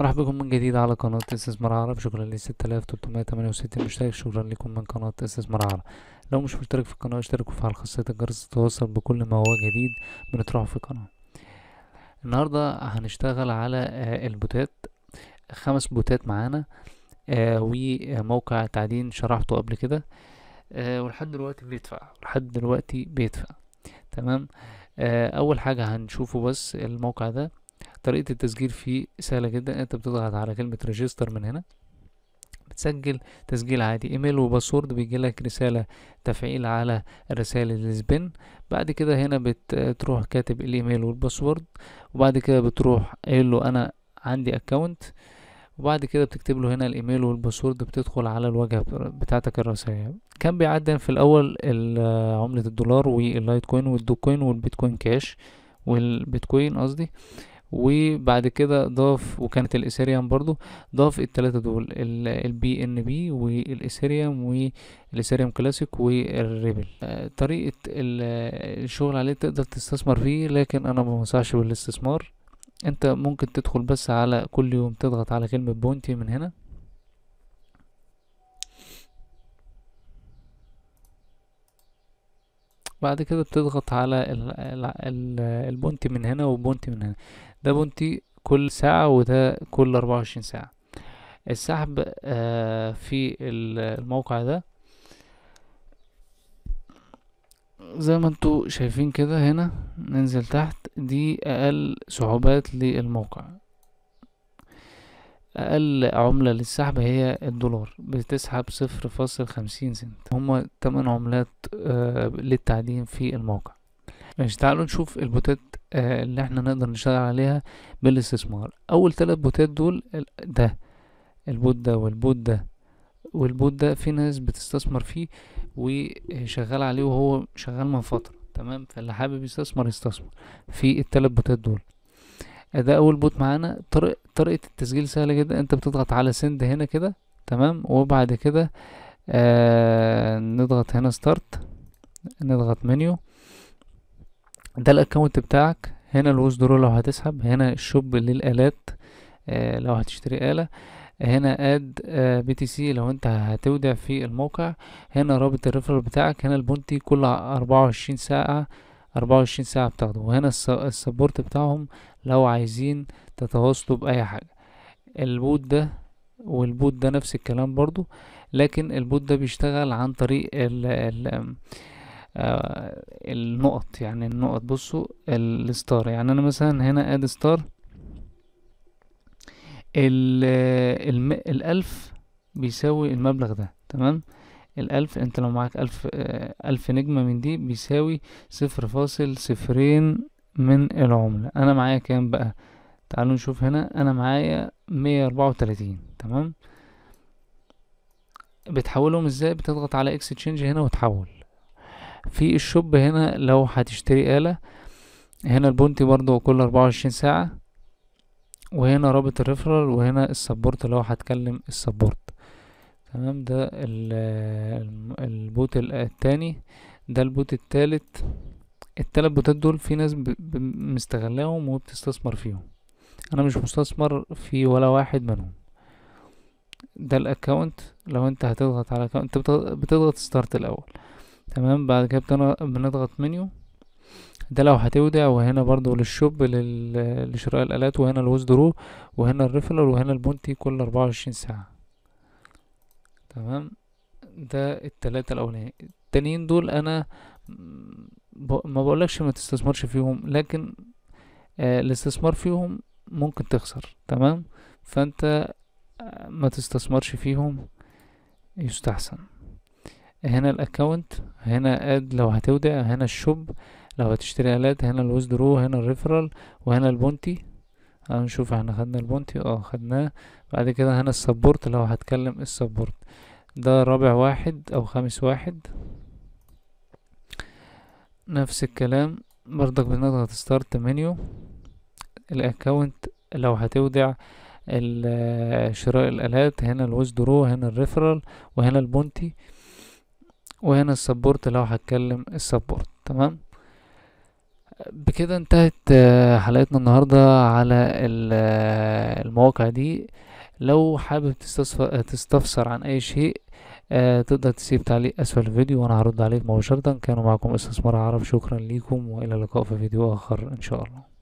مرحبا بكم من جديد على قناة استثمار عرب شكرا ل 6368 مشترك شكرا لكم من قناة استثمار عرب لو مش مشترك في القناة اشترك وفعل خاصية الجرس تتوصل بكل ما هو جديد بنطرحه في القناة النهاردة هنشتغل على آه، البوتات خمس بوتات معانا آه، وموقع تعدين شرحته قبل كده آه، ولحد دلوقتي بيدفع لحد دلوقتي بيدفع تمام اول حاجة هنشوفه بس الموقع ده طريقة التسجيل فيه سهلة جدا انت بتضغط على كلمة ريجستر من هنا بتسجل تسجيل عادي ايميل وباسورد بيجيلك رسالة تفعيل على رسائل السبن بعد كده هنا بتروح كاتب الايميل والباسورد وبعد كده بتروح قايل له انا عندي اكونت وبعد كده بتكتب له هنا الايميل والباسورد بتدخل على الواجهه بتاعتك الرئيسيه كان بيعدم في الاول آه، عمله الدولار واللايت كوين والدوكوين والبيتكوين كاش والبيتكوين قصدي وبعد كده ضاف وكانت الاثيريوم برضو ضاف التلاتة دول البي ان بي والاثيريوم والاثيريوم كلاسيك والريبل آه، طريقة الشغل عليه تقدر تستثمر فيه لكن انا ما بنصحش بالاستثمار انت ممكن تدخل بس على كل يوم تضغط على كلمة بونتي من هنا بعد كده بتضغط على البونتي من هنا والبونتي من هنا ده بونتي كل ساعة وده كل أربعة وعشرين ساعة السحب آه، في الموقع ده زي ما انتوا شايفين كده هنا ننزل تحت دي اقل صعوبات للموقع أقل عملة للسحب هي الدولار بتسحب صفر فاصل خمسين سنت هما تمن عملات آه، للتعدين في الموقع ماشي تعالوا نشوف البوتات آه، اللي احنا نقدر نشتغل عليها بالاستثمار أول تلات بوتات دول ده البوت ده والبوت ده والبوت ده في ناس بتستثمر فيه وشغال عليه وهو شغال من فترة تمام فاللي حابب يستثمر يستثمر في التلات بوتات دول ده أول بوت معانا طريق طريقة التسجيل سهلة جدا انت بتضغط على سند هنا كده تمام وبعد كده آه نضغط هنا ستارت نضغط منيو ده الاكونت بتاعك هنا الوز درو لو هتسحب هنا الشوب للالات آه لو هتشتري آلة هنا اد آه بي تي سي لو انت هتودع في الموقع هنا رابط الريفرال بتاعك هنا البونتي كل 24 ساعة 24 ساعة بتاخده وهنا السبورت بتاعهم لو عايزين تتواصلوا بأي حاجة البوت ده والبوت ده نفس الكلام برضو لكن البوت ده بيشتغل عن طريق ال الـ آه النقط يعني النقط بصوا الستار يعني انا مثلا هنا اد ستار الالف بيساوي المبلغ ده تمام الألف أنت لو معاك ألف آه، ألف نجمة من دي بيساوي صفر فاصل صفرين من العملة انا معايا كام بقى تعالوا نشوف هنا انا معايا مية اربعة وتلاتين تمام بتحولهم ازاي بتضغط على اكستشينج هنا وتحول في الشوب هنا لو هتشتري آلة هنا البونتي برضو كل اربعة وعشرين ساعة وهنا رابط الريفرال وهنا السبورت اللي هو هتكلم السبورت تمام ده البوت التاني ده البوت التالت التلات بوتات دول في ناس مستغلاهم وبتستثمر فيهم انا مش مستثمر في ولا واحد منهم ده الاكونت لو انت هتضغط على اكونت بتضغط ستارت الاول تمام بعد كده بنضغط منيو ده لو هتودع وهنا برضو للشوب لشراء الالات وهنا الوزدرو وهنا الريفلر وهنا البونتي كل 24 ساعه تمام ده التلاتة الاولانيين التانيين دول انا ما بقولكش ما تستثمرش فيهم لكن آه الاستثمار فيهم ممكن تخسر تمام فانت آه، ما تستثمرش فيهم يستحسن هنا الاكونت هنا اد لو هتودع هنا الشوب لو هتشتري الات هنا الويزدرو هنا الريفرال وهنا البونتي هنشوف احنا خدنا البونتي اه خدناه بعد كده هنا السبورت لو هتكلم السبورت ده رابع واحد او خامس واحد نفس الكلام برضك بنضغط ستارت منيو الاكونت لو هتودع شراء الالات هنا الوز درو هنا الريفرال وهنا البونتي وهنا السبورت لو هتكلم السبورت تمام بكده انتهت حلقتنا النهاردة على المواقع دي لو حابب تستفسر عن اي شيء آه، تقدر تسيب تعليق اسفل الفيديو وانا هرد عليك مباشرة كانوا معكم استثمار عرب شكرا ليكم والى اللقاء في فيديو اخر ان شاء الله